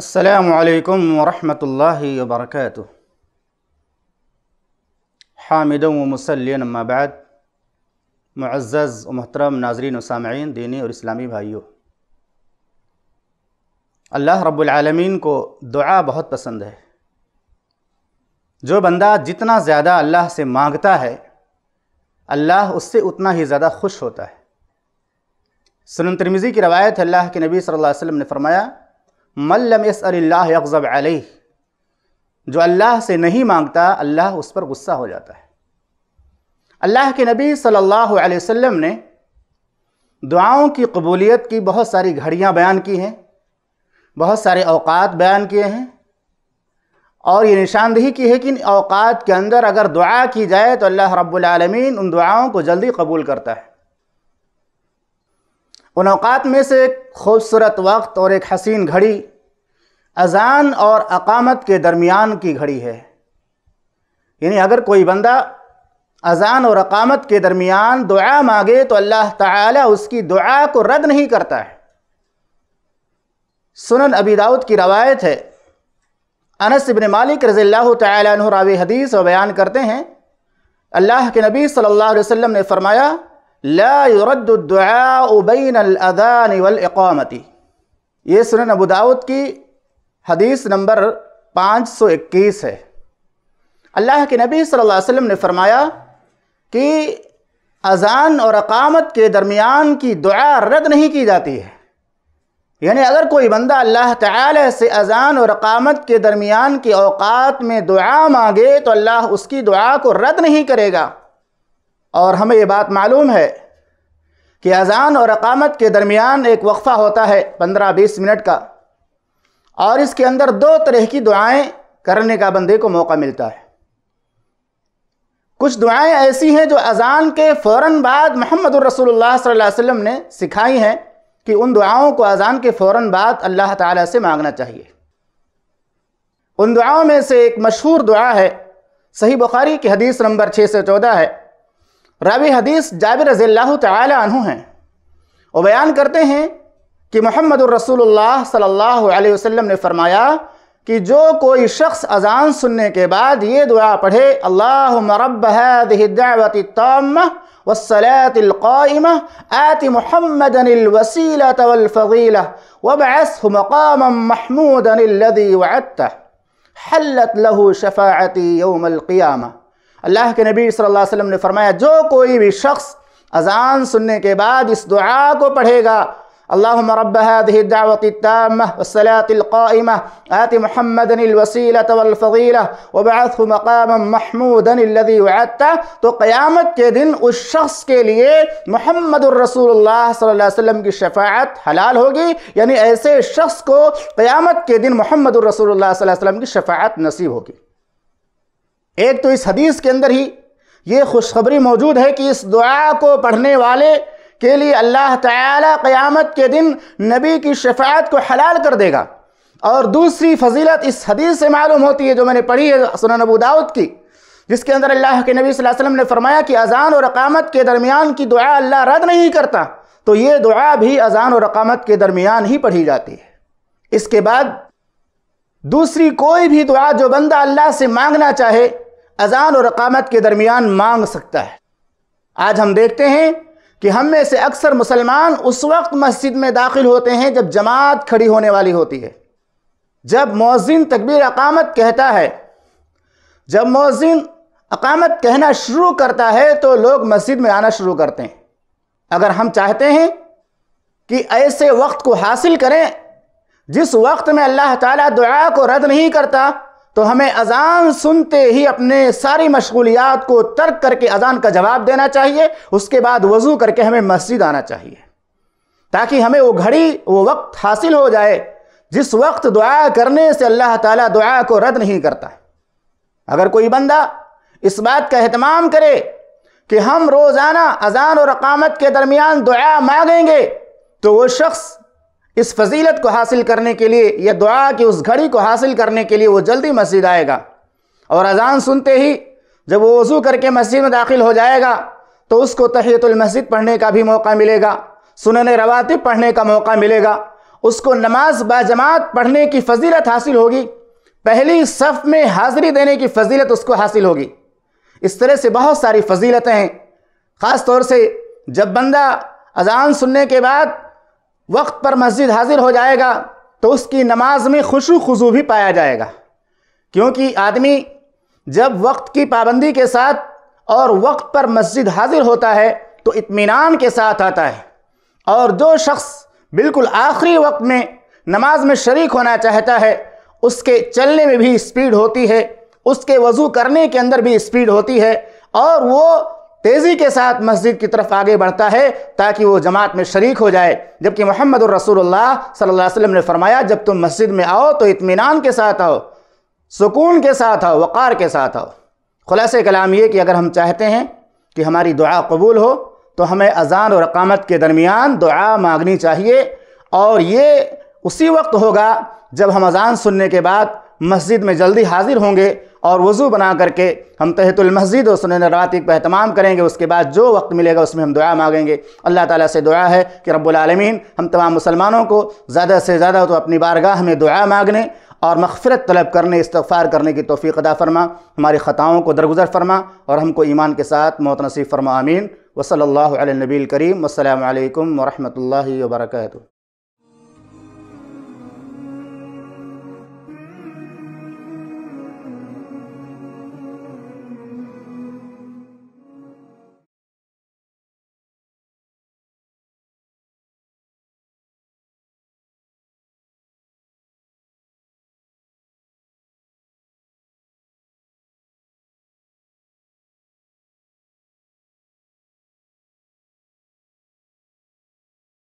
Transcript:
असलकम वरहमल वर्क हामिद वमसलिन मबाद मज़ज़ महतरम नाजरीन सामीन दीनी और इस्लामी भाइयों अल्लाह रब्बुलआलमीन को दुआ बहुत पसंद है जो बंदा जितना ज़्यादा अल्लाह से मांगता है अल्लाह उससे उतना ही ज़्यादा खुश होता है सुनन तिरमिज़ी की रवायत अल्लाह के नबी सल्लल्लाहु अलैहि वसल्लम ने फरमाया मल्लम यसल्लाज़ब अली जो अल्लाह से नहीं मांगता अल्लाह उस पर गुस्सा हो जाता है अल्लाह के नबी सल्लल्लाहु अलैहि वसल्लम ने दुआओं की कबूलियत की बहुत सारी घड़ियाँ बयान की हैं बहुत सारे अवकात बयान किए हैं और ये निशानदेही की है कि इन अवकात के अंदर अगर दुआ की जाए तो अल्लाह रब्बुल रबालमीन उन दुआओं को जल्दी कबूल करता है उन अवकात में से एक खूबसूरत वक्त और एक हसीन घड़ी अजान और अकामत के दरमियान की घड़ी है यानी अगर कोई बंदा अजान और अकामत के दरमियान दुआ मांगे तो अल्लाह ताला उसकी दुआ को रद्द नहीं करता है सुनन अबी दाऊद की रवायत है अनस इबन मालिक रज़ील्ला तैन रावी हदीस व बयान करते हैं अल्लाह के नबी सल्लल्लाहु अलैहि वसल्लम ने फरमाया लारदुआबैन अदान वलकामती ये सुन अबूदाऊद की हदीस नंबर 521 है अल्लाह के नबी सल्लल्लाहु अलैहि वसल्लम ने फरमाया कि अजान और अकामत के दरमियान की दुआ रद्द नहीं की जाती है यानी अगर कोई बंदा अल्लाह ताला से अजान और अकामत के दरमियान के अवकात में दुआ मांगे तो अल्लाह उसकी दुआ को रद्द नहीं करेगा और हमें ये बात मालूम है कि अज़ान और अकामत के दरमियान एक वक्फ़ा होता है पंद्रह बीस मिनट का और इसके अंदर दो तरह की दुआएं करने का बंदे को मौका मिलता है कुछ दुआएं ऐसी हैं जो अज़ान के फ़ौर बाद मोहम्मद रसोल्ला वसम ने सिखाई हैं कि उन दुआओं को अज़ान के फ़ौर बाद अल्लाह ताला से मांगना चाहिए उन दुआओं में से एक मशहूर दुआ है सही बुखारी की हदीस नंबर छः से चौदह है रावी हदीस जाबिर रज़ील तु हैं और बयान करते हैं कि महमद रसूलुल्लाह सल्लल्लाहु अलैहि वसल्लम ने फरमाया कि जो कोई शख्स अजान सुनने के बाद ये दुआ पढ़े अल्लाह मरब रबदावतम वसलातम आति मोहम्मद वसीला तवलफ़ीला वैस मकाम महमूद अनिल हलत लहू शफ़ाती यौमल क़ियामा अल्लाह के नबी सल्लल्लाहु अलैहि वसल्लम ने फरमाया जो कोई भी शख्स अजान सुनने के बाद इस दुआ को पढ़ेगा اللهم رب هذه الدعوة التامة والصلاة القائمة آت محمدا الوسيلة والفضيلة وبعثه مقاما محمودا الذي وعدته तो क़यामत के दिन उस शख्स के लिए मोहम्मद रसूलुल्लाह सल्लल्लाहु अलैहि वसल्लम की शफात हलाल होगी यानी ऐसे शख्स को क़यामत के दिन मोहम्मद रसूलुल्लाह सल्लल्लाहु अलैहि वसल्लम की शफात नसीब होगी एक तो इस हदीस के अंदर ही ये खुशखबरी मौजूद है कि इस दुआ को पढ़ने वाले के लिए अल्लाह ताला क़यामत के दिन नबी की शफात को हलाल कर देगा और दूसरी फजीलत इस हदीस से मालूम होती है जो मैंने पढ़ी है सुना अबू दाऊद की जिसके अंदर अल्लाह के नबी वसल्लम ने फरमाया कि अजान और अकामत के दरमियान की दुआ अल्लाह रद्द नहीं करता तो ये दुआ भी अजान और अकामत के दरमियान ही पढ़ी जाती है इसके बाद दूसरी कोई भी दुआ जो बंदा अल्लाह से मांगना चाहे अजान और अकामत के दरमियान मांग सकता है आज हम देखते हैं कि हम में से अक्सर मुसलमान उस वक्त मस्जिद में दाखिल होते हैं जब जमात खड़ी होने वाली होती है जब मौजिन तकबीर अकामत कहता है जब मौजिन अकामत कहना शुरू करता है तो लोग मस्जिद में आना शुरू करते हैं अगर हम चाहते हैं कि ऐसे वक्त को हासिल करें जिस वक्त में अल्लाह ताला दुआ को रद्द नहीं करता तो हमें अजान सुनते ही अपने सारी मशगूलियात को तर्क करके अजान का जवाब देना चाहिए उसके बाद वज़ू करके हमें मस्जिद आना चाहिए ताकि हमें वो घड़ी वो वक्त हासिल हो जाए जिस वक्त दुआ करने से अल्लाह ताला दुआ को रद्द नहीं करता अगर कोई बंदा इस बात का अहतमाम करे कि हम रोज़ाना अजान और अकामत के दरमियान दुआ मांगेंगे तो वो शख्स इस फजीलत को हासिल करने के लिए या दुआ की उस घड़ी को हासिल करने के लिए वो जल्दी मस्जिद आएगा और अजान सुनते ही जब वो वज़ू करके मस्जिद में दाखिल हो जाएगा तो उसको तहयतुलमस्जिद पढ़ने का भी मौका मिलेगा सुनन रवातिब पढ़ने का मौका मिलेगा उसको नमाज बाजमात पढ़ने की फजीलत हासिल होगी पहली सफ़ में हाज़िरी देने की फजीलत उसको हासिल होगी इस तरह से बहुत सारी फजीलतें हैं ख़ास तौर से जब बंदा अजान सुनने के बाद वक्त पर मस्जिद हाजिर हो जाएगा तो उसकी नमाज में खुशु खुजू भी पाया जाएगा क्योंकि आदमी जब वक्त की पाबंदी के साथ और वक्त पर मस्जिद हाजिर होता है तो इत्मीनान के साथ आता है और जो शख्स बिल्कुल आखिरी वक्त में नमाज में शरीक होना चाहता है उसके चलने में भी स्पीड होती है उसके वज़ू करने के अंदर भी स्पीड होती है और वो तेज़ी के साथ मस्जिद की तरफ आगे बढ़ता है ताकि वो जमात में शरीक हो जाए जबकि मोहम्मद रसूलुल्लाह सल्लल्लाहु अलैहि वसल्लम ने फरमाया जब तुम मस्जिद में आओ तो इत्मीनान के साथ आओ सुकून के साथ आओ वक़ार के साथ आओ खुलास कलाम ये कि अगर हम चाहते हैं कि हमारी दुआ कबूल हो तो हमें अजान और अकामत के दरमियान दुआ मांगनी चाहिए और ये उसी वक्त होगा जब हम अजान सुनने के बाद मस्जिद में जल्दी हाजिर होंगे और वज़ू बना करके हम तहतुल मस्जिद और सुन रवातिक पर अहतमाम करेंगे उसके बाद जो वक्त मिलेगा उसमें हम दुआ मांगेंगे अल्लाह ताला से दुआ है कि रब्बुलआलमीन हम तमाम मुसलमानों को ज़्यादा से ज़्यादा तो अपनी बारगाह में दुआ मांगने और मगफरत तलब करने इस्तफ़ार करने की तोफ़ी अदा फरमा हमारी ख़ताओं को दरगुजर फरमा और हमको ईमान के साथ मौत नसीब फरमा आमीन वसल नबील करीम अल्लाम वरहमल वर्क